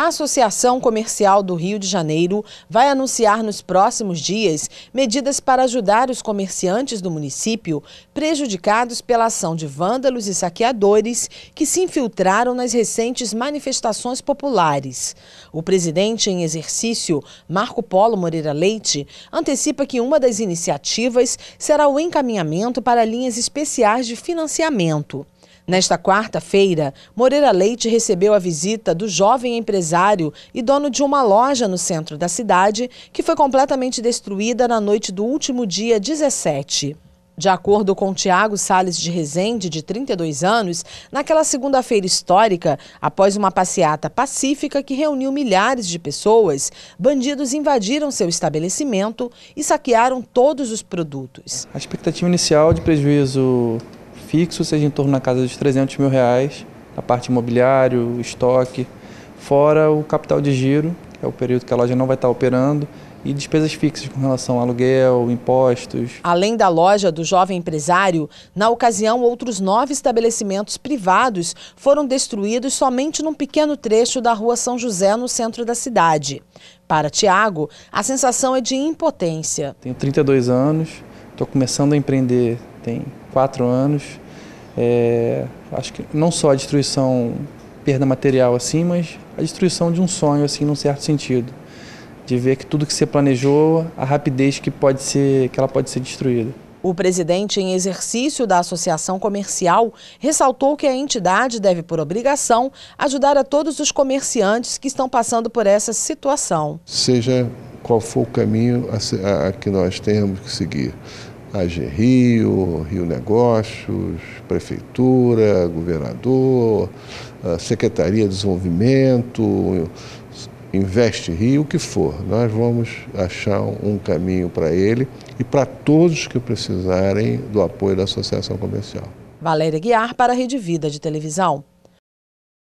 A Associação Comercial do Rio de Janeiro vai anunciar nos próximos dias medidas para ajudar os comerciantes do município prejudicados pela ação de vândalos e saqueadores que se infiltraram nas recentes manifestações populares. O presidente em exercício, Marco Polo Moreira Leite, antecipa que uma das iniciativas será o encaminhamento para linhas especiais de financiamento. Nesta quarta-feira, Moreira Leite recebeu a visita do jovem empresário e dono de uma loja no centro da cidade, que foi completamente destruída na noite do último dia 17. De acordo com Tiago Sales de Rezende, de 32 anos, naquela segunda-feira histórica, após uma passeata pacífica que reuniu milhares de pessoas, bandidos invadiram seu estabelecimento e saquearam todos os produtos. A expectativa inicial de prejuízo fixo seja em torno da casa dos 300 mil reais, a parte imobiliário, estoque, fora o capital de giro, que é o período que a loja não vai estar operando, e despesas fixas com relação a aluguel, impostos. Além da loja do jovem empresário, na ocasião, outros nove estabelecimentos privados foram destruídos somente num pequeno trecho da rua São José, no centro da cidade. Para Tiago, a sensação é de impotência. Tenho 32 anos, estou começando a empreender tem quatro anos. É, acho que não só a destruição, perda material assim, mas a destruição de um sonho assim, num certo sentido, de ver que tudo que você planejou, a rapidez que pode ser, que ela pode ser destruída. O presidente em exercício da Associação Comercial ressaltou que a entidade deve, por obrigação, ajudar a todos os comerciantes que estão passando por essa situação. Seja qual for o caminho a, a, a que nós tenhamos que seguir, AG Rio, Rio Negócios, Prefeitura, Governador, Secretaria de Desenvolvimento, Investe Rio, o que for. Nós vamos achar um caminho para ele e para todos que precisarem do apoio da Associação Comercial. Valéria Guiar para a Rede Vida de Televisão.